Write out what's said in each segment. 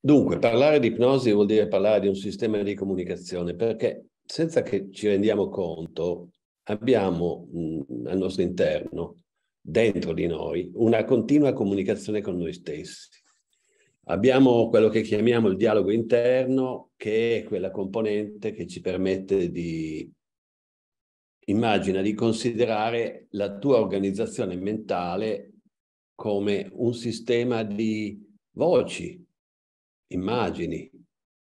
Dunque, parlare di ipnosi vuol dire parlare di un sistema di comunicazione, perché senza che ci rendiamo conto, abbiamo mh, mm, al nostro interno, dentro di noi, una continua comunicazione con noi stessi. Abbiamo quello che chiamiamo il dialogo interno, che è quella componente che ci permette di immagina di considerare la tua organizzazione mentale come un sistema di voci immagini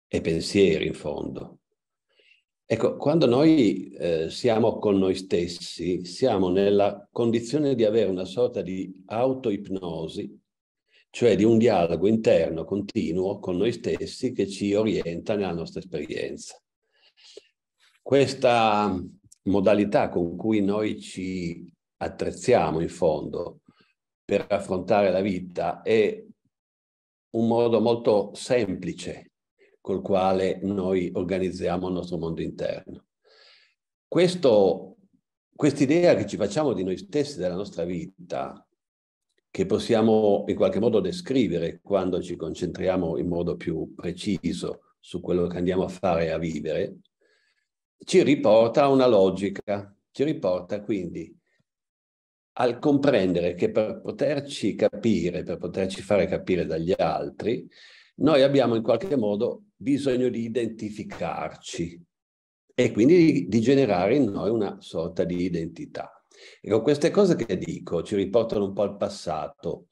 e pensieri in fondo. Ecco, quando noi eh, siamo con noi stessi, siamo nella condizione di avere una sorta di autoipnosi, cioè di un dialogo interno continuo con noi stessi che ci orienta nella nostra esperienza. Questa modalità con cui noi ci attrezziamo in fondo per affrontare la vita è un modo molto semplice col quale noi organizziamo il nostro mondo interno. Quest'idea che ci facciamo di noi stessi, della nostra vita, che possiamo in qualche modo descrivere quando ci concentriamo in modo più preciso su quello che andiamo a fare e a vivere, ci riporta a una logica, ci riporta quindi al comprendere che per poterci capire, per poterci fare capire dagli altri, noi abbiamo in qualche modo bisogno di identificarci e quindi di generare in noi una sorta di identità. Ecco, queste cose che dico ci riportano un po' al passato.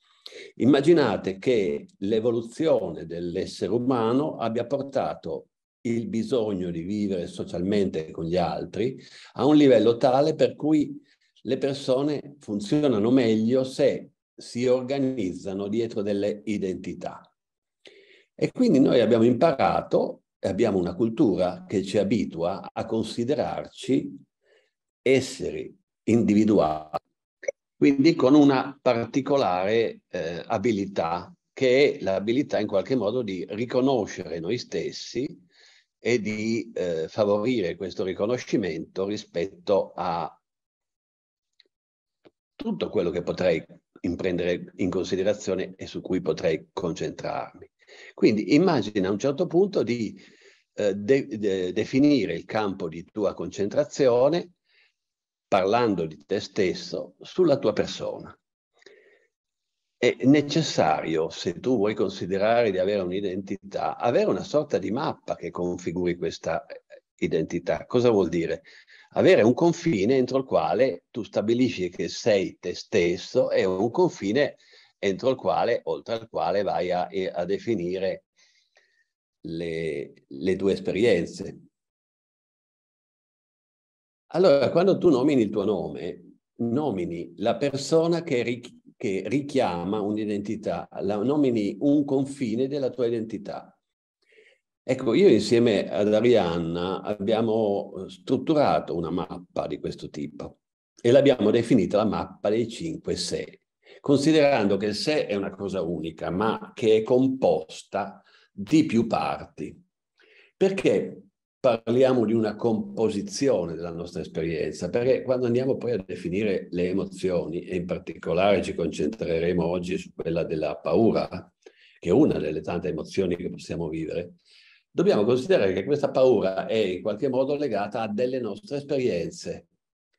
Immaginate che l'evoluzione dell'essere umano abbia portato il bisogno di vivere socialmente con gli altri a un livello tale per cui le persone funzionano meglio se si organizzano dietro delle identità. E quindi noi abbiamo imparato, abbiamo una cultura che ci abitua a considerarci esseri individuali, quindi con una particolare eh, abilità che è l'abilità in qualche modo di riconoscere noi stessi e di eh, favorire questo riconoscimento rispetto a tutto quello che potrei prendere in considerazione e su cui potrei concentrarmi. Quindi immagina a un certo punto di eh, de- de- definire il campo di tua concentrazione parlando di te stesso sulla tua persona. È necessario, se tu vuoi considerare di avere un'identità, avere una sorta di mappa che configuri questa eh, identità. Cosa vuol dire? avere un confine entro il quale tu stabilisci che sei te stesso e un confine entro il quale, oltre al quale vai a, a definire le, le due esperienze. Allora, quando tu nomini il tuo nome, nomini la persona che, ri, che richiama un'identità, la, nomini un confine della tua identità. Ecco, io insieme ad Arianna abbiamo eh, strutturato una mappa di questo tipo e l'abbiamo definita la mappa dei cinque sé, considerando che il sé è una cosa unica, ma che è composta di più parti. Perché parliamo di una composizione della nostra esperienza? Perché quando andiamo poi a definire le emozioni, e in particolare ci concentreremo oggi su quella della paura, che è una delle tante emozioni che possiamo vivere, dobbiamo considerare che questa paura è in qualche modo legata a delle nostre esperienze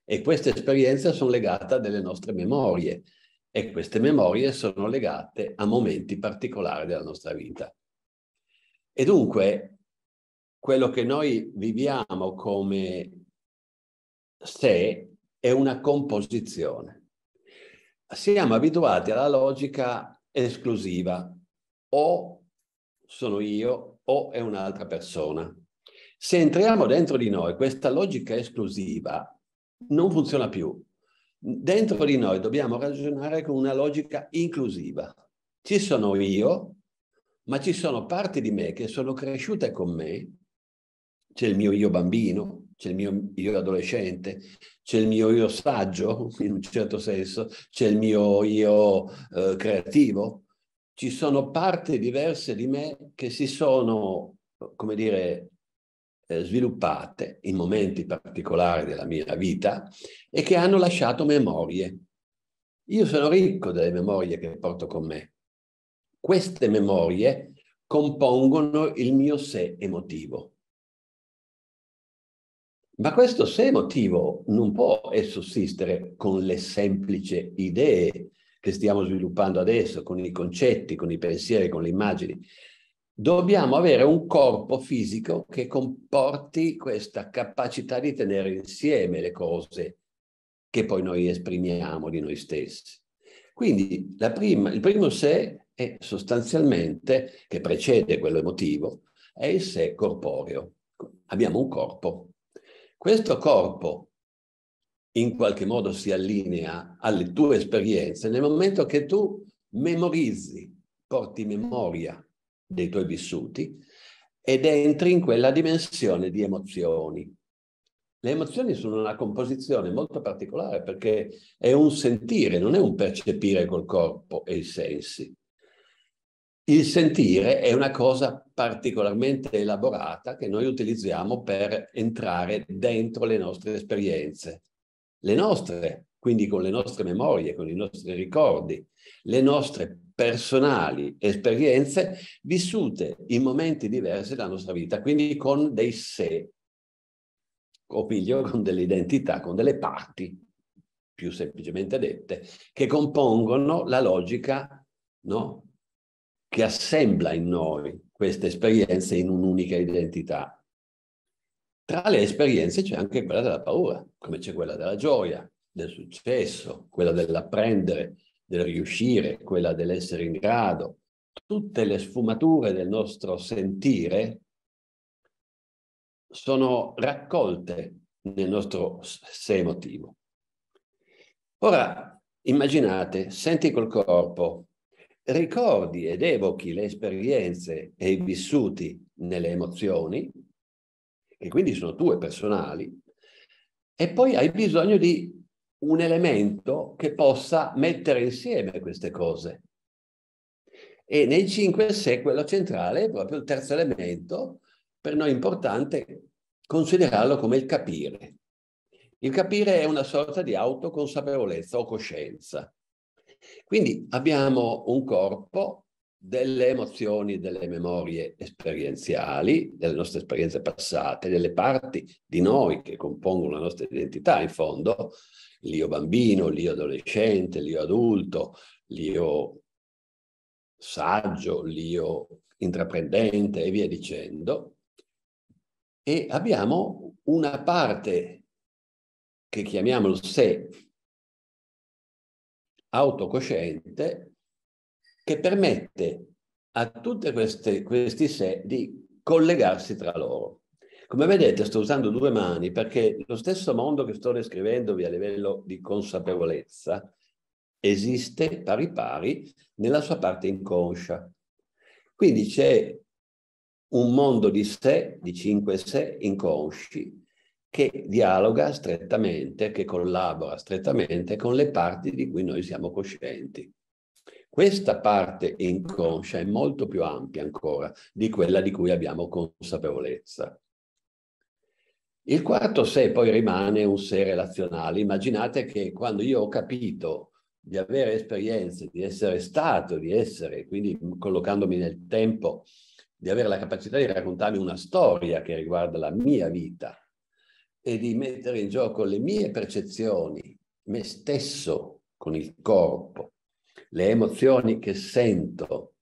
e queste esperienze sono legate a delle nostre memorie e queste memorie sono legate a momenti particolari della nostra vita. E dunque quello che noi viviamo come sé è una composizione. Siamo abituati alla logica esclusiva o sono io o è un'altra persona. Se entriamo dentro di noi, questa logica esclusiva non funziona più. Dentro di noi dobbiamo ragionare con una logica inclusiva. Ci sono io, ma ci sono parti di me che sono cresciute con me. C'è il mio io bambino, c'è il mio io adolescente, c'è il mio io saggio, in un certo senso, c'è il mio io eh, creativo, ci sono parti diverse di me che si sono, come dire, eh, sviluppate in momenti particolari della mia vita e che hanno lasciato memorie. Io sono ricco delle memorie che porto con me. Queste memorie compongono il mio sé emotivo. Ma questo sé emotivo non può sussistere con le semplici idee che stiamo sviluppando adesso, con i concetti, con i pensieri, con le immagini. Dobbiamo avere un corpo fisico che comporti questa capacità di tenere insieme le cose che poi noi esprimiamo di noi stessi. Quindi prima, il primo sé è sostanzialmente, che precede quello emotivo, è il sé corporeo. Abbiamo un corpo. Questo corpo in qualche modo si allinea alle tue esperienze nel momento che tu memorizzi, porti memoria dei tuoi vissuti ed entri in quella dimensione di emozioni. Le emozioni sono una composizione molto particolare perché è un sentire, non è un percepire col corpo e i sensi. Il sentire è una cosa particolarmente elaborata che noi utilizziamo per entrare dentro le nostre esperienze le nostre, quindi con le nostre memorie, con i nostri ricordi, le nostre personali esperienze vissute in momenti diversi della nostra vita, quindi con dei sé, o meglio con delle identità, con delle parti, più semplicemente dette, che compongono la logica no? che assembla in noi queste esperienze in un'unica identità. Tra le esperienze c'è anche quella della paura, come c'è quella della gioia, del successo, quella dell'apprendere, del riuscire, quella dell'essere in grado. Tutte le sfumature del nostro sentire sono raccolte nel nostro sé emotivo. Ora, immaginate, senti col corpo, ricordi ed evochi le esperienze e i vissuti nelle emozioni, e quindi sono tue personali, e poi hai bisogno di un elemento che possa mettere insieme queste cose. E nei cinque se quello centrale è proprio il terzo elemento, per noi importante considerarlo come il capire. Il capire è una sorta di autoconsapevolezza o coscienza. Quindi abbiamo un corpo delle emozioni, delle memorie esperienziali, delle nostre esperienze passate, delle parti di noi che compongono la nostra identità, in fondo, l'io bambino, l'io adolescente, l'io adulto, l'io saggio, l'io intraprendente e via dicendo. E abbiamo una parte che chiamiamo il sé autocosciente che permette a tutti questi sé di collegarsi tra loro. Come vedete sto usando due mani perché lo stesso mondo che sto descrivendovi a livello di consapevolezza esiste pari pari nella sua parte inconscia. Quindi c'è un mondo di sé, di cinque sé inconsci, che dialoga strettamente, che collabora strettamente con le parti di cui noi siamo coscienti. Questa parte inconscia è molto più ampia ancora di quella di cui abbiamo consapevolezza. Il quarto sé poi rimane un sé relazionale. Immaginate che quando io ho capito di avere esperienze, di essere stato, di essere, quindi collocandomi nel tempo, di avere la capacità di raccontarmi una storia che riguarda la mia vita e di mettere in gioco le mie percezioni, me stesso con il corpo, le emozioni che sento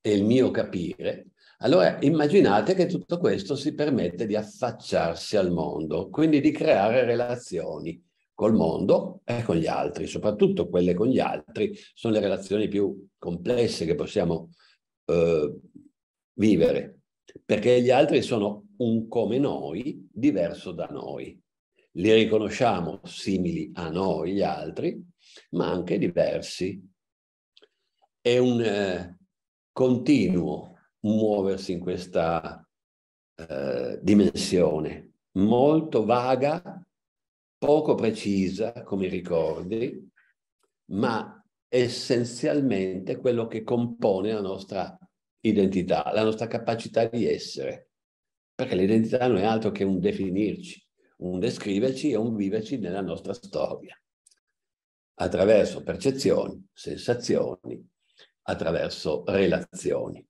e il mio capire, allora immaginate che tutto questo si permette di affacciarsi al mondo, quindi di creare relazioni col mondo e con gli altri, soprattutto quelle con gli altri sono le relazioni più complesse che possiamo eh, vivere, perché gli altri sono un come noi, diverso da noi. Li riconosciamo simili a noi, gli altri, ma anche diversi. È un eh, continuo muoversi in questa eh, dimensione molto vaga, poco precisa come ricordi, ma essenzialmente quello che compone la nostra identità, la nostra capacità di essere. Perché l'identità non è altro che un definirci, un descriverci e un viverci nella nostra storia attraverso percezioni, sensazioni, attraverso relazioni.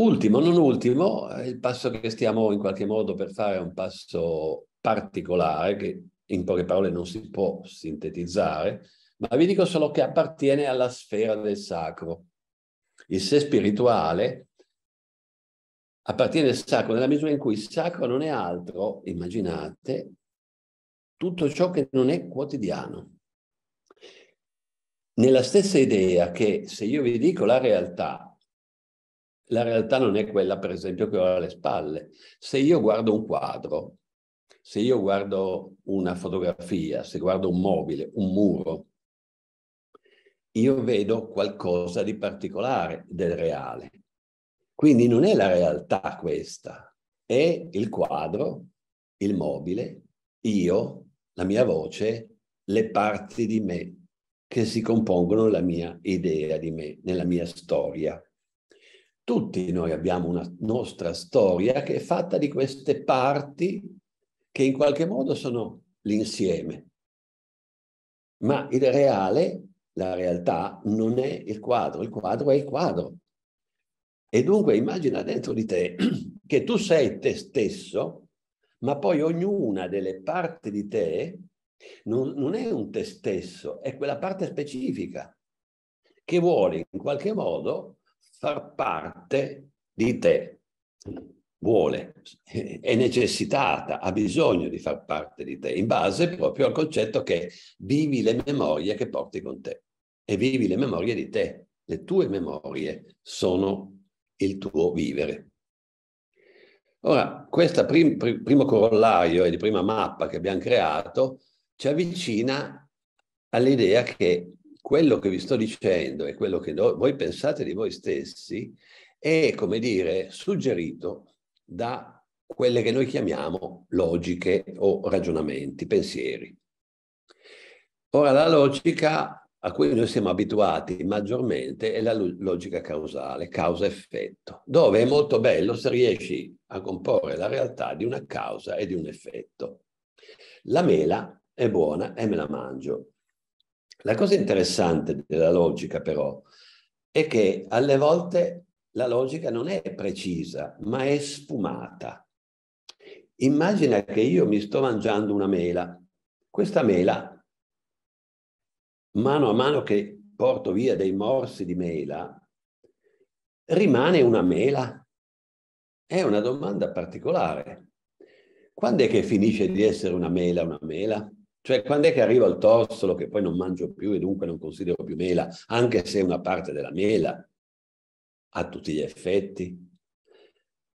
Ultimo, non ultimo, il passo che stiamo in qualche modo per fare è un passo particolare che in poche parole non si può sintetizzare, ma vi dico solo che appartiene alla sfera del sacro. Il sé spirituale appartiene al sacro nella misura in cui il sacro non è altro, immaginate, tutto ciò che non è quotidiano nella stessa idea che se io vi dico la realtà, la realtà non è quella per esempio che ho alle spalle. Se io guardo un quadro, se io guardo una fotografia, se guardo un mobile, un muro, io vedo qualcosa di particolare del reale. Quindi non è la realtà questa, è il quadro, il mobile, io, la mia voce, le parti di me che si compongono la mia idea di me, nella mia storia. Tutti noi abbiamo una nostra storia che è fatta di queste parti che in qualche modo sono l'insieme. Ma il reale, la realtà, non è il quadro, il quadro è il quadro. E dunque immagina dentro di te che tu sei te stesso, ma poi ognuna delle parti di te non, non è un te stesso, è quella parte specifica che vuole in qualche modo far parte di te. Vuole, è necessitata, ha bisogno di far parte di te, in base proprio al concetto che vivi le memorie che porti con te e vivi le memorie di te. Le tue memorie sono il tuo vivere. Ora, questo prim, prim, primo corollario e di prima mappa che abbiamo creato ci avvicina all'idea che quello che vi sto dicendo e quello che voi pensate di voi stessi è, come dire, suggerito da quelle che noi chiamiamo logiche o ragionamenti, pensieri. Ora, la logica a cui noi siamo abituati maggiormente è la logica causale, causa-effetto, dove è molto bello se riesci a comporre la realtà di una causa e di un effetto. La mela è buona e me la mangio. La cosa interessante della logica però è che alle volte la logica non è precisa, ma è sfumata. Immagina che io mi sto mangiando una mela. Questa mela, mano a mano che porto via dei morsi di mela, rimane una mela? È una domanda particolare. Quando è che finisce di essere una mela una mela? Cioè, quando è che arrivo al torsolo che poi non mangio più e dunque non considero più mela, anche se una parte della mela, ha tutti gli effetti?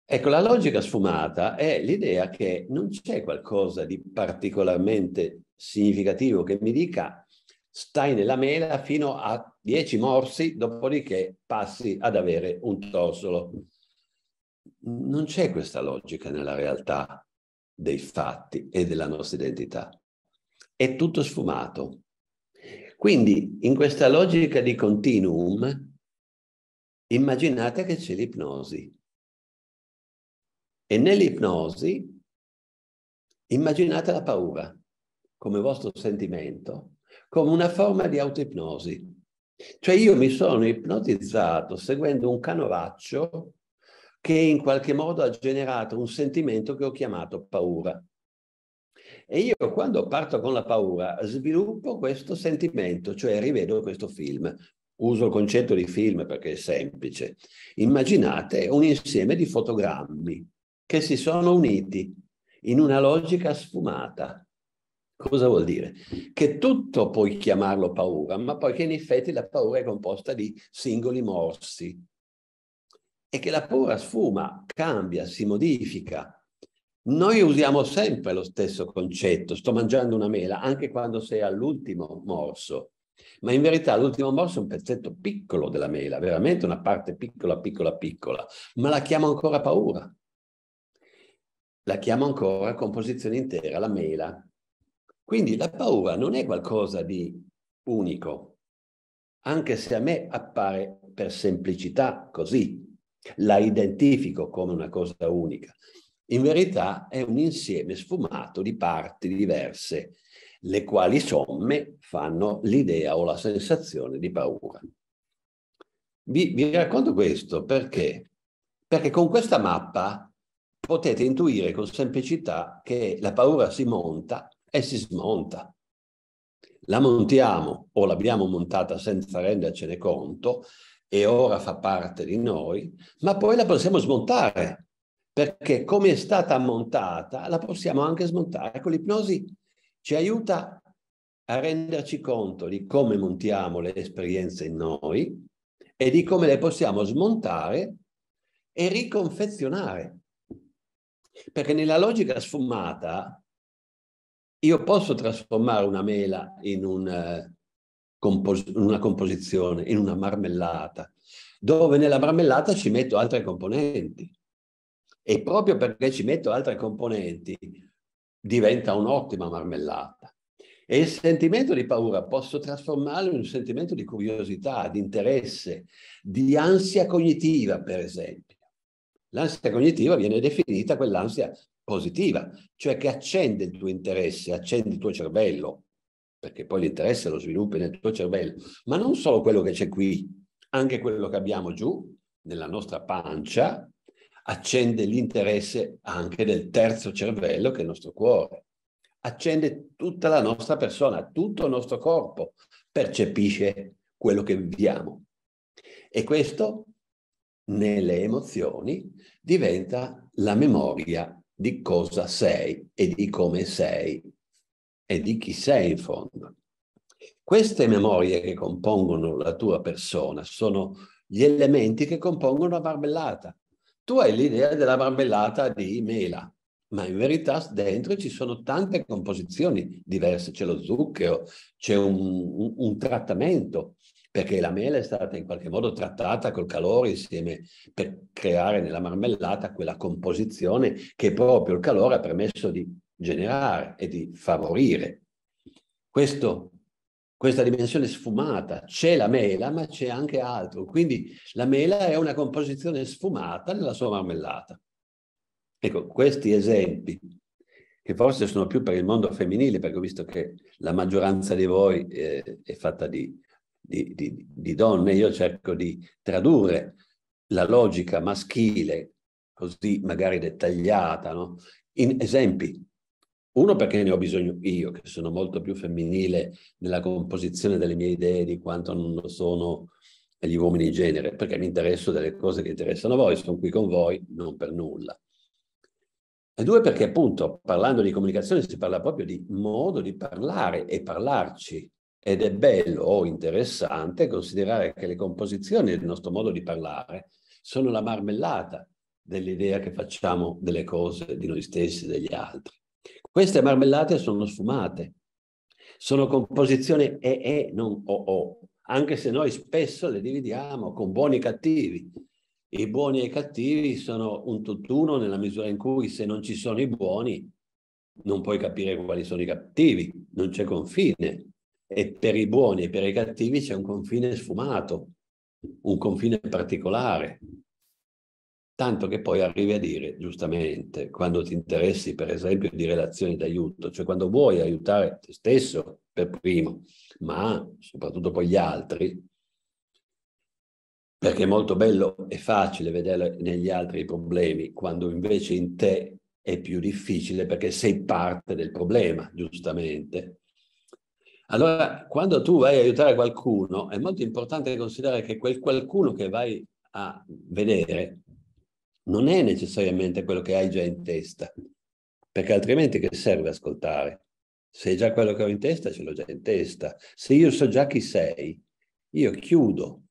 Ecco, la logica sfumata è l'idea che non c'è qualcosa di particolarmente significativo che mi dica stai nella mela fino a dieci morsi, dopodiché passi ad avere un torsolo. Non c'è questa logica nella realtà dei fatti e della nostra identità è tutto sfumato. Quindi in questa logica di continuum immaginate che c'è l'ipnosi. E nell'ipnosi immaginate la paura come vostro sentimento, come una forma di autoipnosi. Cioè io mi sono ipnotizzato seguendo un canovaccio che in qualche modo ha generato un sentimento che ho chiamato paura. E io quando parto con la paura sviluppo questo sentimento, cioè rivedo questo film. Uso il concetto di film perché è semplice. Immaginate un insieme di fotogrammi che si sono uniti in una logica sfumata. Cosa vuol dire? Che tutto puoi chiamarlo paura, ma poi che in effetti la paura è composta di singoli morsi e che la paura sfuma, cambia, si modifica, noi usiamo sempre lo stesso concetto, sto mangiando una mela, anche quando sei all'ultimo morso, ma in verità l'ultimo morso è un pezzetto piccolo della mela, veramente una parte piccola, piccola, piccola, ma la chiamo ancora paura. La chiamo ancora composizione intera, la mela. Quindi la paura non è qualcosa di unico, anche se a me appare per semplicità così, la identifico come una cosa unica. In verità è un insieme sfumato di parti diverse, le quali somme fanno l'idea o la sensazione di paura. Vi, vi racconto questo perché? Perché con questa mappa potete intuire con semplicità che la paura si monta e si smonta. La montiamo o l'abbiamo montata senza rendercene conto e ora fa parte di noi, ma poi la possiamo smontare perché come è stata montata la possiamo anche smontare. Ecco, l'ipnosi ci aiuta a renderci conto di come montiamo le esperienze in noi e di come le possiamo smontare e riconfezionare. Perché nella logica sfumata io posso trasformare una mela in un, eh, compos- una composizione, in una marmellata, dove nella marmellata ci metto altre componenti e proprio perché ci metto altre componenti diventa un'ottima marmellata. E il sentimento di paura posso trasformarlo in un sentimento di curiosità, di interesse, di ansia cognitiva, per esempio. L'ansia cognitiva viene definita quell'ansia positiva, cioè che accende il tuo interesse, accende il tuo cervello, perché poi l'interesse lo sviluppi nel tuo cervello, ma non solo quello che c'è qui, anche quello che abbiamo giù, nella nostra pancia, accende l'interesse anche del terzo cervello che è il nostro cuore. Accende tutta la nostra persona, tutto il nostro corpo percepisce quello che viviamo. E questo nelle emozioni diventa la memoria di cosa sei e di come sei e di chi sei in fondo. Queste memorie che compongono la tua persona sono gli elementi che compongono la barbellata tu hai l'idea della marmellata di mela, ma in verità dentro ci sono tante composizioni diverse, c'è lo zucchero, c'è un, un, un trattamento, perché la mela è stata in qualche modo trattata col calore insieme per creare nella marmellata quella composizione che proprio il calore ha permesso di generare e di favorire. Questo questa dimensione sfumata. C'è la mela, ma c'è anche altro. Quindi la mela è una composizione sfumata nella sua marmellata. Ecco, questi esempi, che forse sono più per il mondo femminile, perché ho visto che la maggioranza di voi eh, è fatta di, di, di, di donne, io cerco di tradurre la logica maschile, così magari dettagliata, no? in esempi uno perché ne ho bisogno io, che sono molto più femminile nella composizione delle mie idee di quanto non lo sono gli uomini in genere, perché mi interesso delle cose che interessano a voi, sono qui con voi, non per nulla. E due perché appunto parlando di comunicazione si parla proprio di modo di parlare e parlarci. Ed è bello o interessante considerare che le composizioni del nostro modo di parlare sono la marmellata dell'idea che facciamo delle cose, di noi stessi, degli altri. Queste marmellate sono sfumate, sono composizione EE, non OO, anche se noi spesso le dividiamo con buoni e cattivi. I buoni e i cattivi sono un tutt'uno nella misura in cui se non ci sono i buoni non puoi capire quali sono i cattivi, non c'è confine. E per i buoni e per i cattivi c'è un confine sfumato, un confine particolare tanto che poi arrivi a dire, giustamente, quando ti interessi per esempio di relazioni d'aiuto, cioè quando vuoi aiutare te stesso per primo, ma soprattutto poi gli altri, perché è molto bello e facile vedere negli altri i problemi, quando invece in te è più difficile perché sei parte del problema, giustamente. Allora, quando tu vai a aiutare qualcuno, è molto importante considerare che quel qualcuno che vai a vedere non è necessariamente quello che hai già in testa, perché altrimenti che serve ascoltare? Se è già quello che ho in testa, ce l'ho già in testa. Se io so già chi sei, io chiudo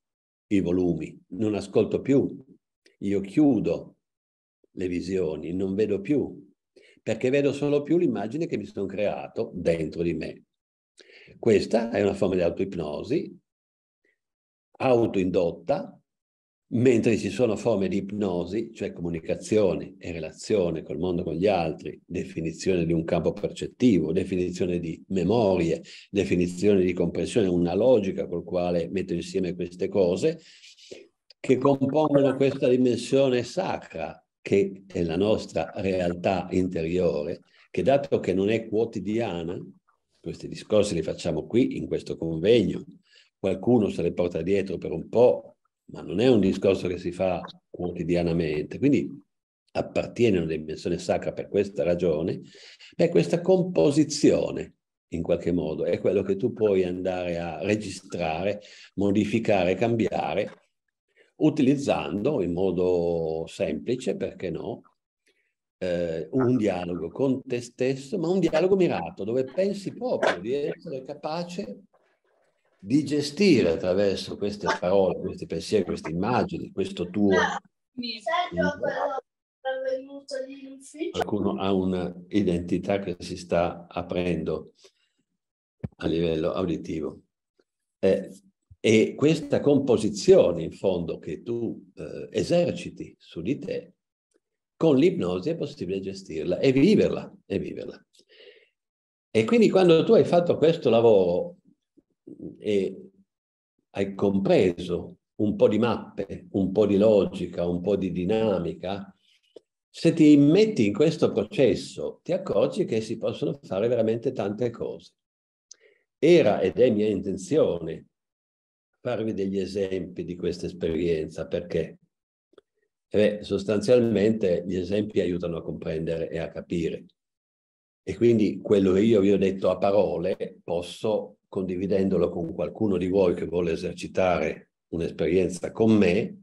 i volumi, non ascolto più, io chiudo le visioni, non vedo più, perché vedo solo più l'immagine che mi sono creato dentro di me. Questa è una forma di autoipnosi autoindotta mentre ci sono forme di ipnosi, cioè comunicazione e relazione col mondo con gli altri, definizione di un campo percettivo, definizione di memorie, definizione di comprensione, una logica col quale metto insieme queste cose, che compongono questa dimensione sacra che è la nostra realtà interiore, che dato che non è quotidiana, questi discorsi li facciamo qui in questo convegno, qualcuno se le porta dietro per un po', ma non è un discorso che si fa quotidianamente, quindi appartiene a una dimensione sacra per questa ragione, beh, questa composizione in qualche modo è quello che tu puoi andare a registrare, modificare, cambiare, utilizzando in modo semplice, perché no, eh, un dialogo con te stesso, ma un dialogo mirato, dove pensi proprio di essere capace di gestire attraverso queste parole, questi pensieri, queste immagini, questo tuo... Ah, qualcuno ha un'identità che si sta aprendo a livello auditivo. Eh, e questa composizione, in fondo, che tu eh, eserciti su di te, con l'ipnosi è possibile gestirla e viverla, e viverla. E quindi quando tu hai fatto questo lavoro e hai compreso un po' di mappe, un po' di logica, un po' di dinamica, se ti metti in questo processo ti accorgi che si possono fare veramente tante cose. Era ed è mia intenzione farvi degli esempi di questa esperienza perché eh, sostanzialmente gli esempi aiutano a comprendere e a capire. E quindi quello che io vi ho detto a parole posso condividendolo con qualcuno di voi che vuole esercitare un'esperienza con me,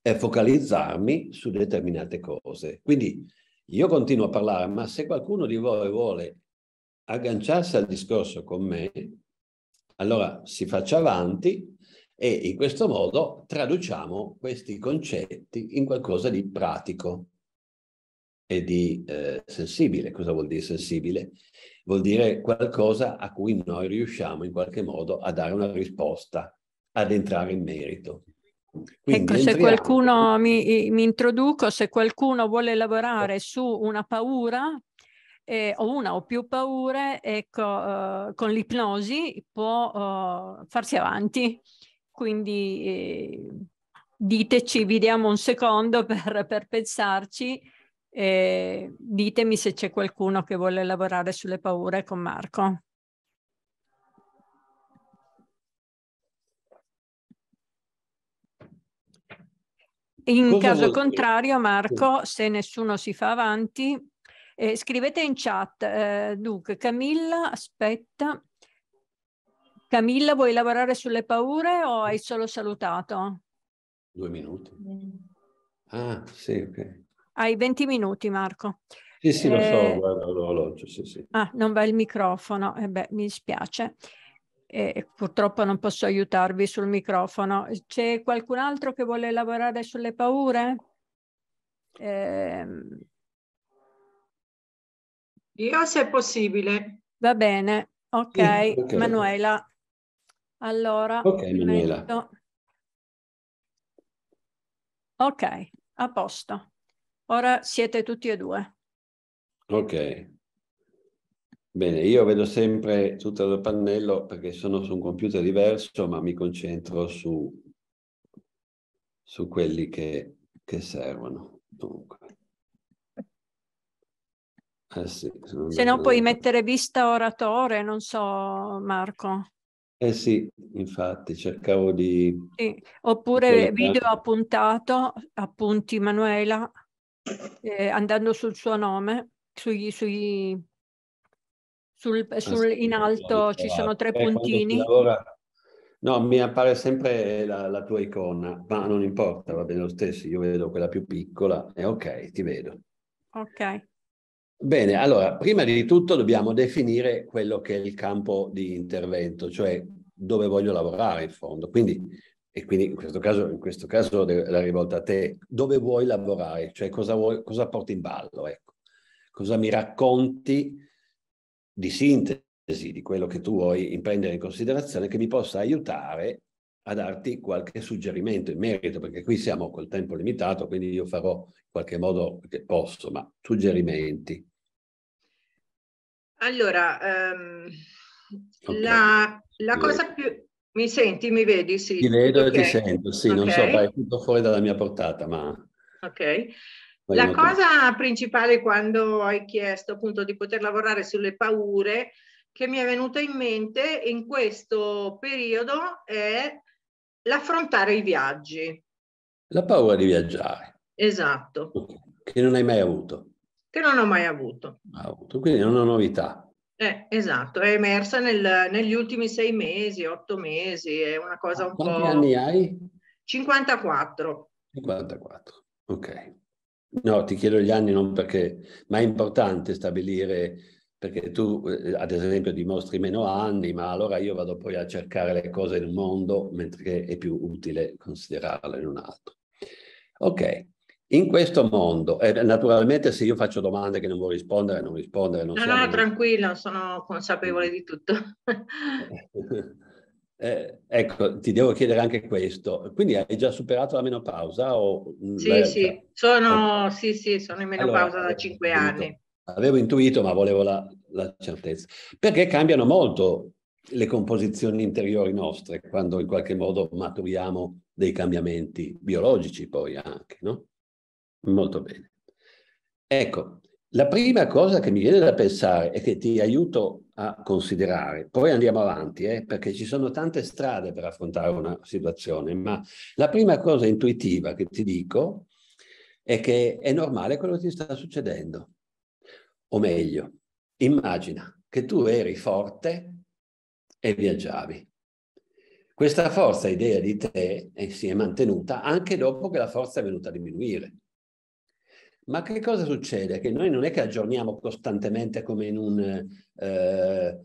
è focalizzarmi su determinate cose. Quindi io continuo a parlare, ma se qualcuno di voi vuole agganciarsi al discorso con me, allora si faccia avanti e in questo modo traduciamo questi concetti in qualcosa di pratico e di eh, sensibile. Cosa vuol dire sensibile? Vuol dire qualcosa a cui noi riusciamo in qualche modo a dare una risposta, ad entrare in merito. Quindi ecco, entriamo... se qualcuno mi, mi, introduco, se qualcuno vuole lavorare su una paura eh, o una o più paure, ecco, eh, con l'ipnosi può eh, farsi avanti. Quindi eh, diteci, vi diamo un secondo per, per pensarci e ditemi se c'è qualcuno che vuole lavorare sulle paure con Marco. In Cosa caso contrario, Marco, se nessuno si fa avanti, eh, scrivete in chat. Eh, dunque, Camilla, aspetta. Camilla, vuoi lavorare sulle paure o hai solo salutato? Due minuti. Ah, sì, ok. Hai 20 minuti, Marco. Sì, sì, lo eh... so, guarda l'orologio, sì, sì. Ah, non va il microfono, eh beh, mi dispiace. Eh, purtroppo non posso aiutarvi sul microfono. C'è qualcun altro che vuole lavorare sulle paure? Eh... Io se è possibile. Va bene, ok. Sì, okay. Manuela. Allora, ok, Manuela. Metto... Ok, a posto. Ora siete tutti e due. Ok. Bene, io vedo sempre tutto il pannello perché sono su un computer diverso, ma mi concentro su, su quelli che, che servono. Dunque. Eh sì, Se no puoi mettere vista oratore, non so Marco. Eh sì, infatti, cercavo di... Sì. Oppure video appuntato, appunti Manuela eh, andando sul suo nome, sui, sui, sul, ah, sul, in alto ci sono tre eh, puntini. No, mi appare sempre la, la, tua icona, ma non importa, va bene lo stesso, io vedo quella più piccola e ok, ti vedo. Ok. Bene, allora, prima di tutto dobbiamo definire quello che è il campo di intervento, cioè dove voglio lavorare in fondo. Quindi e quindi in questo caso, in questo caso la rivolta a te, dove vuoi lavorare, cioè cosa, vuoi, cosa porti in ballo, ecco. cosa mi racconti di sintesi di quello che tu vuoi prendere in considerazione che mi possa aiutare a darti qualche suggerimento in merito, perché qui siamo col tempo limitato, quindi io farò in qualche modo che posso, ma suggerimenti. Allora, um, okay. la, la, cosa più, mi senti, mi vedi? Sì. Ti vedo okay. e ti sento, sì, okay. non so, è tutto fuori dalla mia portata, ma... Ok. La cosa principale quando hai chiesto appunto di poter lavorare sulle paure che mi è venuta in mente in questo periodo è l'affrontare i viaggi. La paura di viaggiare. Esatto. Che non hai mai avuto. Che non ho mai avuto. avuto. Quindi è una novità. Eh, esatto, è emersa nel, negli ultimi sei mesi, otto mesi, è una cosa un Quanti po'... Quanti anni hai? 54. 54, ok. No, ti chiedo gli anni non perché, ma è importante stabilire, perché tu eh, ad esempio dimostri meno anni, ma allora io vado poi a cercare le cose in un mondo, mentre è più utile considerarle in un altro. Ok, in questo mondo, eh, naturalmente se io faccio domande che non vuoi rispondere, non rispondere. Non no, no, in... tranquillo, sono consapevole di tutto. eh, ecco, ti devo chiedere anche questo. Quindi hai già superato la menopausa? O... Sì, Beh, sì. Cioè, sono, eh. sì, sì, sono, in menopausa allora, da cinque anni. Avevo intuito, ma volevo la, la certezza. Perché cambiano molto le composizioni interiori nostre quando in qualche modo maturiamo dei cambiamenti biologici poi anche, no? Molto bene. Ecco, la prima cosa che mi viene da pensare e che ti aiuto a considerare, poi andiamo avanti, eh, perché ci sono tante strade per affrontare una situazione, ma la prima cosa intuitiva che ti dico è che è normale quello che ti sta succedendo. O meglio, immagina che tu eri forte e viaggiavi. Questa forza idea di te eh, si è mantenuta anche dopo che la forza è venuta a diminuire. Ma che cosa succede? Che noi non è che aggiorniamo costantemente come in un... Eh,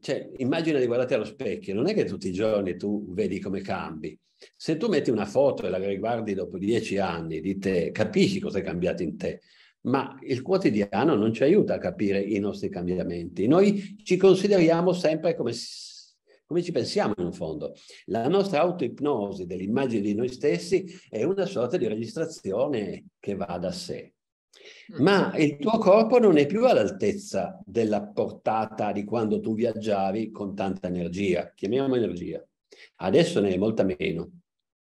cioè, immagina di guardarti allo specchio, non è che tutti i giorni tu vedi come cambi. Se tu metti una foto e la riguardi dopo dieci anni di te, capisci cosa è cambiato in te, ma il quotidiano non ci aiuta a capire i nostri cambiamenti. Noi ci consideriamo sempre come come ci pensiamo in fondo. La nostra autoipnosi dell'immagine di noi stessi è una sorta di registrazione che va da sé. Mm. Ma il tuo corpo non è più all'altezza della portata di quando tu viaggiavi con tanta energia, chiamiamo energia. Adesso ne è molta meno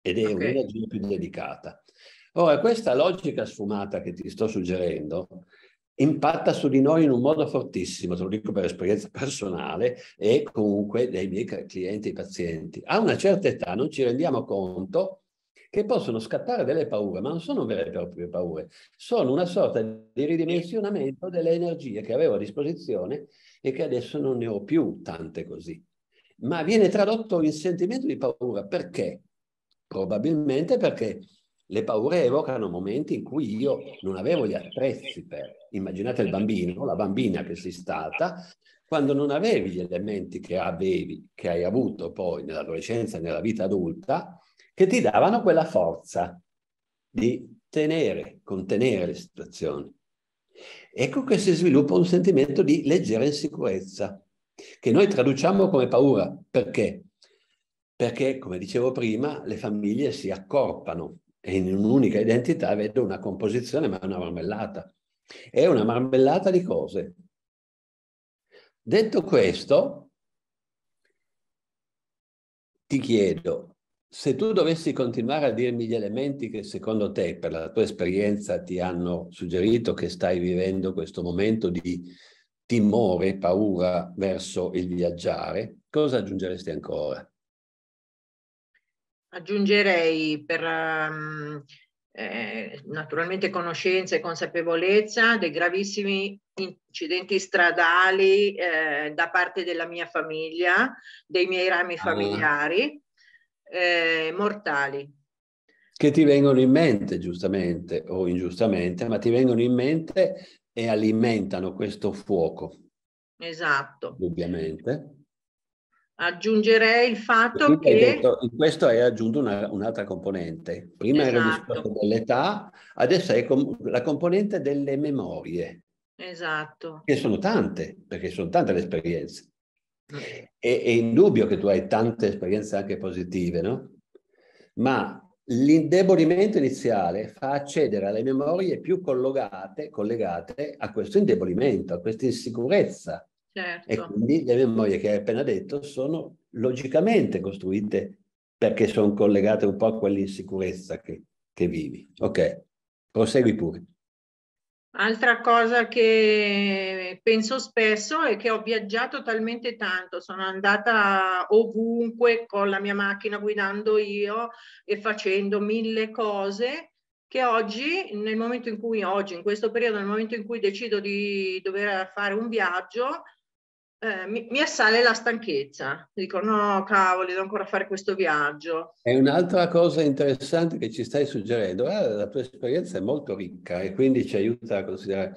ed è okay. un'energia più dedicata. Ora, questa logica sfumata che ti sto suggerendo impatta su di noi in un modo fortissimo, te lo dico per esperienza personale e comunque dei miei clienti e pazienti. A una certa età non ci rendiamo conto che possono scattare delle paure, ma non sono vere e proprie paure, sono una sorta di ridimensionamento delle energie che avevo a disposizione e che adesso non ne ho più tante così. Ma viene tradotto in sentimento di paura perché? Probabilmente perché le paure evocano momenti in cui io non avevo gli attrezzi per. Immaginate il bambino, la bambina che sei stata, quando non avevi gli elementi che avevi, che hai avuto poi nell'adolescenza nella vita adulta, che ti davano quella forza di tenere, contenere le situazioni. Ecco che si sviluppa un sentimento di leggera insicurezza, che noi traduciamo come paura. Perché? Perché, come dicevo prima, le famiglie si accorpano e in un'unica identità vedo una composizione, ma è una marmellata. È una marmellata di cose. Detto questo, ti chiedo, se tu dovessi continuare a dirmi gli elementi che secondo te, per la tua esperienza, ti hanno suggerito che stai vivendo questo momento di timore, paura verso il viaggiare, cosa aggiungeresti ancora? Aggiungerei per um, eh, naturalmente conoscenza e consapevolezza dei gravissimi incidenti stradali eh, da parte della mia famiglia, dei miei rami ah, familiari, eh, mortali. Che ti vengono in mente, giustamente o ingiustamente, ma ti vengono in mente e alimentano questo fuoco. Esatto. Ovviamente. Aggiungerei il fatto che... Detto, in questo hai aggiunto una, un'altra componente. Prima esatto. era il discorso dell'età, adesso è com- la componente delle memorie. Esatto. Che sono tante, perché sono tante le esperienze. Mm. E, è indubbio che tu hai tante esperienze anche positive, no? Ma l'indebolimento iniziale fa accedere alle memorie più collegate, collegate a questo indebolimento, a questa insicurezza Certo. E quindi le memorie che hai appena detto sono logicamente costruite perché sono collegate un po' a quell'insicurezza che, che vivi. Ok, prosegui pure. Altra cosa che penso spesso è che ho viaggiato talmente tanto, sono andata ovunque con la mia macchina guidando io e facendo mille cose che oggi, nel momento in cui, oggi, in questo periodo, nel momento in cui decido di dover fare un viaggio, eh, mi, mi, assale la stanchezza. Dico, no, cavoli, devo ancora fare questo viaggio. È un'altra cosa interessante che ci stai suggerendo. Eh, la tua esperienza è molto ricca e quindi ci aiuta a considerare.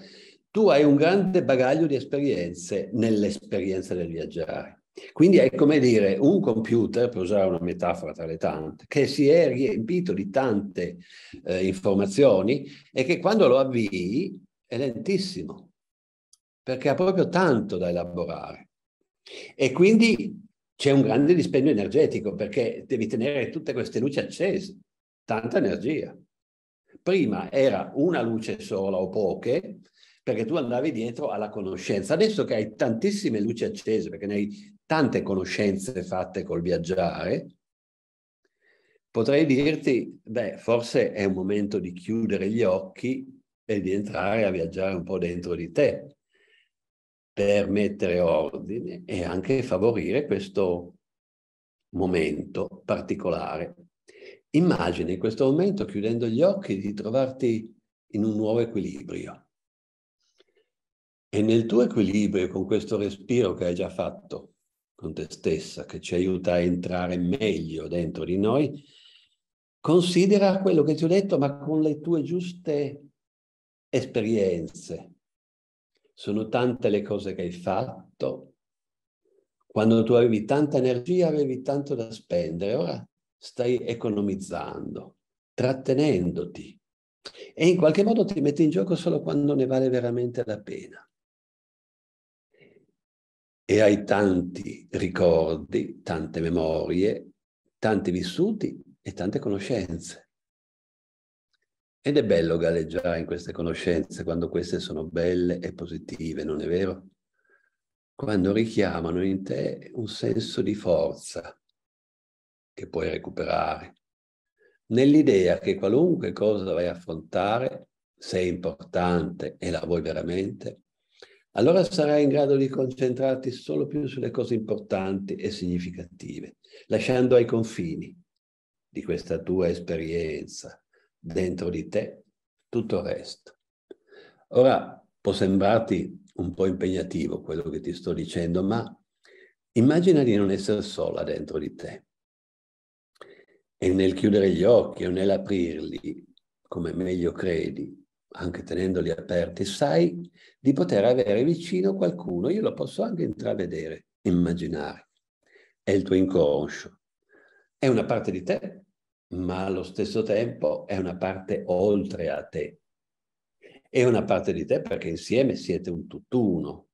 Tu hai un grande bagaglio di esperienze nell'esperienza del viaggiare. Quindi è come dire un computer, per usare una metafora tra le tante, che si è riempito di tante eh, informazioni e che quando lo avvii è lentissimo perché ha proprio tanto da elaborare. E quindi c'è un grande dispendio energetico perché devi tenere tutte queste luci accese, tanta energia. Prima era una luce sola o poche, perché tu andavi dietro alla conoscenza. Adesso che hai tantissime luci accese, perché ne hai tante conoscenze fatte col viaggiare, potrei dirti, beh, forse è un momento di chiudere gli occhi e di entrare a viaggiare un po' dentro di te per mettere ordine e anche favorire questo momento particolare. Immagini in questo momento, chiudendo gli occhi, di trovarti in un nuovo equilibrio. E nel tuo equilibrio, con questo respiro che hai già fatto con te stessa, che ci aiuta a entrare meglio dentro di noi, considera quello che ti ho detto, ma con le tue giuste esperienze, sono tante le cose che hai fatto. Quando tu avevi tanta energia, avevi tanto da spendere, ora stai economizzando, trattenendoti. E in qualche modo ti metti in gioco solo quando ne vale veramente la pena. E hai tanti ricordi, tante memorie, tanti vissuti e tante conoscenze. Ed è bello galleggiare in queste conoscenze quando queste sono belle e positive, non è vero? Quando richiamano in te un senso di forza che puoi recuperare, nell'idea che qualunque cosa vai a affrontare, se è importante e la vuoi veramente, allora sarai in grado di concentrarti solo più sulle cose importanti e significative, lasciando ai confini di questa tua esperienza dentro di te tutto il resto. Ora può sembrarti un po' impegnativo quello che ti sto dicendo, ma immagina di non essere sola dentro di te. E nel chiudere gli occhi o nell'aprirli, come meglio credi, anche tenendoli aperti, sai di poter avere vicino qualcuno, io lo posso anche intravedere, immaginare. È il tuo inconscio, è una parte di te ma allo stesso tempo è una parte oltre a te. È una parte di te perché insieme siete un tutt'uno,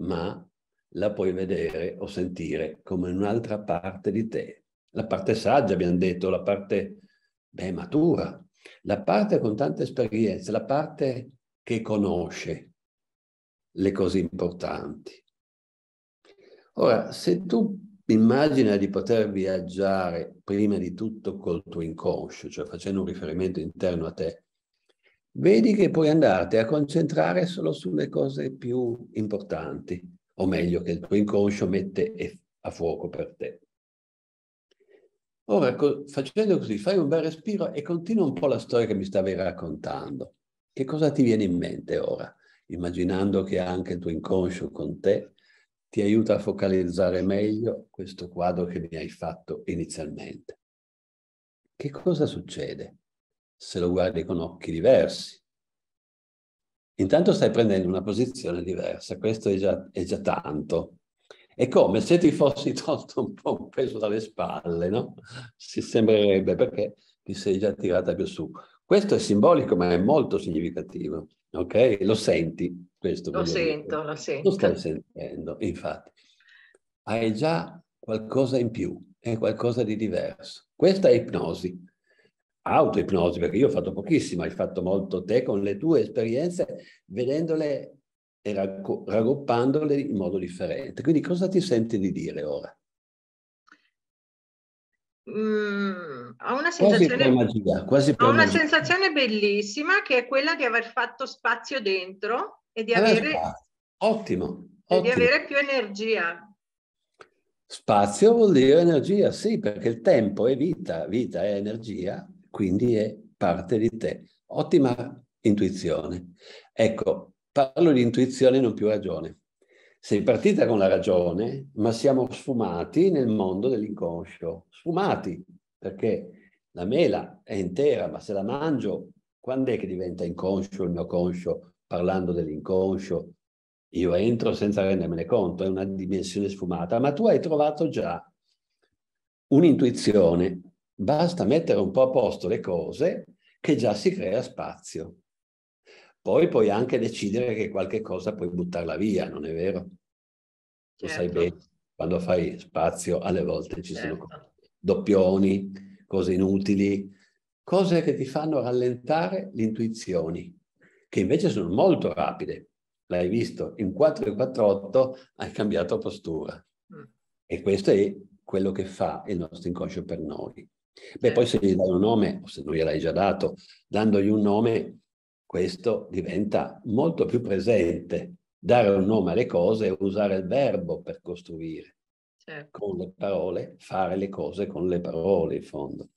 ma la puoi vedere o sentire come un'altra parte di te. La parte saggia, abbiamo detto, la parte beh, matura, la parte con tante esperienze, la parte che conosce le cose importanti. Ora, se tu Immagina di poter viaggiare prima di tutto col tuo inconscio, cioè facendo un riferimento interno a te. Vedi che puoi andarti a concentrare solo sulle cose più importanti, o meglio, che il tuo inconscio mette a fuoco per te. Ora, facendo così, fai un bel respiro e continua un po' la storia che mi stavi raccontando. Che cosa ti viene in mente ora? Immaginando che anche il tuo inconscio con te ti aiuta a focalizzare meglio questo quadro che mi hai fatto inizialmente. Che cosa succede se lo guardi con occhi diversi? Intanto stai prendendo una posizione diversa, questo è già, è già tanto. È come se ti fossi tolto un po' un peso dalle spalle, no? Si sembrerebbe perché ti sei già tirata più su. Questo è simbolico, ma è molto significativo, ok? Lo senti, questo lo sento, dire. lo sento. Lo stai sentendo, infatti. Hai già qualcosa in più, è qualcosa di diverso. Questa è ipnosi, autoipnosi, perché io ho fatto pochissimo, hai fatto molto te con le tue esperienze, vedendole e raggruppandole in modo differente. Quindi cosa ti senti di dire ora? Mm, ho una sensazione, magia, ho una sensazione bellissima che è quella di aver fatto spazio dentro e di avere, allora, ottimo, e ottimo. Di avere più energia. Spazio vuol dire energia, sì, perché il tempo è vita, vita è energia, quindi è parte di te. Ottima intuizione. Ecco, parlo di intuizione, non più ragione. Sei partita con la ragione, ma siamo sfumati nel mondo dell'inconscio. Sfumati, perché la mela è intera, ma se la mangio, quando è che diventa inconscio il mio conscio? parlando dell'inconscio, io entro senza rendermene conto, è una dimensione sfumata, ma tu hai trovato già un'intuizione, basta mettere un po' a posto le cose che già si crea spazio. Poi puoi anche decidere che qualche cosa puoi buttarla via, non è vero? Certo. Lo sai bene, quando fai spazio alle volte ci certo. sono doppioni, cose inutili, cose che ti fanno rallentare le intuizioni che invece sono molto rapide. L'hai visto, in 4-4-8 hai cambiato postura. Mm. E questo è quello che fa il nostro inconscio per noi. Beh, certo. poi se gli dai un nome, o se non gliel'hai già dato, dandogli un nome, questo diventa molto più presente. Dare un nome alle cose e usare il verbo per costruire. Certo. Con le parole, fare le cose con le parole, in fondo.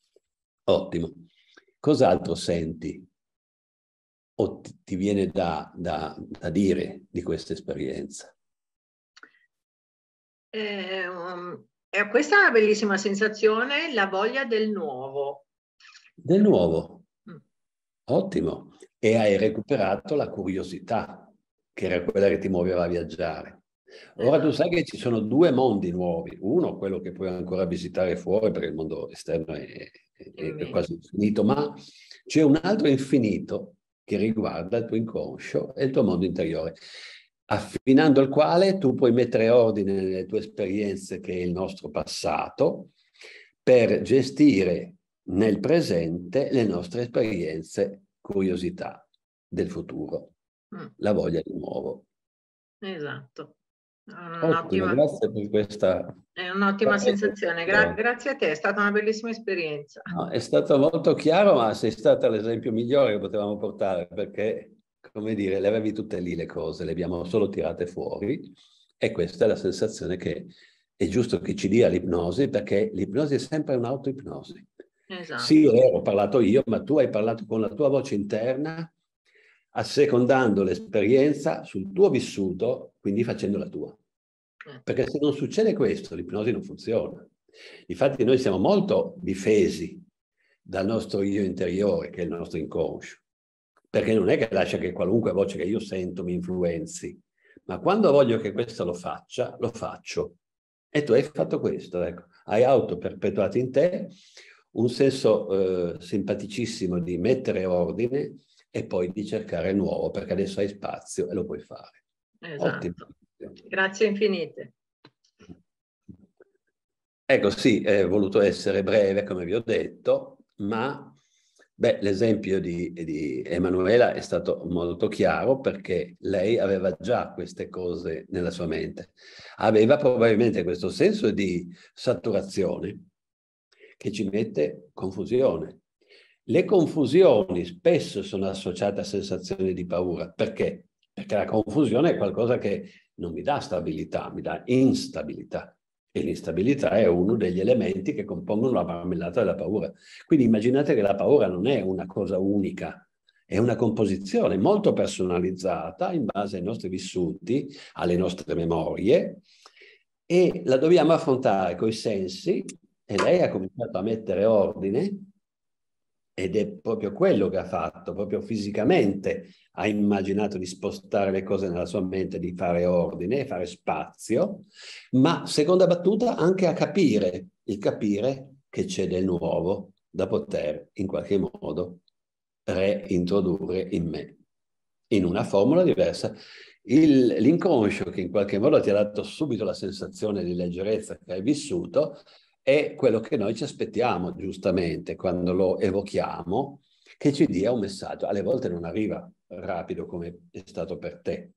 Ottimo. Cos'altro senti o ti viene da, da, da dire di questa esperienza? Eh, um, questa è una bellissima sensazione, la voglia del nuovo. Del nuovo, mm. ottimo. E hai recuperato la curiosità, che era quella che ti muoveva a viaggiare. Ora tu sai che ci sono due mondi nuovi, uno quello che puoi ancora visitare fuori perché il mondo esterno è, è, è quasi infinito, ma c'è un altro infinito che riguarda il tuo inconscio e il tuo mondo interiore, affinando il quale tu puoi mettere ordine nelle tue esperienze, che è il nostro passato, per gestire nel presente le nostre esperienze, curiosità del futuro, mm. la voglia di nuovo. Esatto. Mm, Ottimo, grazie per questa... È un'ottima sensazione, Gra- eh. grazie a te, è stata una bellissima esperienza. No, è stato molto chiaro, ma sei stata l'esempio migliore che potevamo portare, perché, come dire, le avevi tutte lì le cose, le abbiamo solo tirate fuori e questa è la sensazione che è giusto che ci dia l'ipnosi, perché l'ipnosi è sempre un'autoipnosi. Esatto. Sì, ho parlato io, ma tu hai parlato con la tua voce interna, assecondando l'esperienza sul tuo vissuto quindi facendo la tua. Eh. Perché se non succede questo, l'ipnosi non funziona. Infatti noi siamo molto difesi dal nostro io interiore, che è il nostro inconscio, perché non è che lascia che qualunque voce che io sento mi influenzi, ma quando voglio che questo lo faccia, lo faccio. E tu hai fatto questo, ecco. hai auto-perpetuato in te un senso eh, simpaticissimo di mettere ordine e poi di cercare nuovo, perché adesso hai spazio e lo puoi fare. Esatto. Ottimo. Grazie infinite. Ecco, sì, è voluto essere breve, come vi ho detto, ma l'esempio di, di, Emanuela è stato molto chiaro perché lei aveva già queste cose nella sua mente. Aveva probabilmente questo senso di saturazione che ci mette confusione. Le confusioni spesso sono associate a sensazioni di paura perché perché la confusione è qualcosa che non mi dà stabilità, mi dà instabilità. E l'instabilità è uno degli elementi che compongono la marmellata della paura. Quindi immaginate che la paura non è una cosa unica, è una composizione molto personalizzata in base ai nostri vissuti, alle nostre memorie e la dobbiamo affrontare coi sensi e lei ha cominciato a mettere ordine ed è proprio quello che ha fatto, proprio fisicamente ha immaginato di spostare le cose nella sua mente, di fare ordine, fare spazio, ma seconda battuta anche a capire, il capire che c'è del nuovo da poter in qualche modo reintrodurre in me, in una formula diversa. Il, l'inconscio che in qualche modo ti ha dato subito la sensazione di leggerezza che hai vissuto, è quello che noi ci aspettiamo giustamente quando lo evochiamo, che ci dia un messaggio. Alle volte non arriva rapido come è stato per te,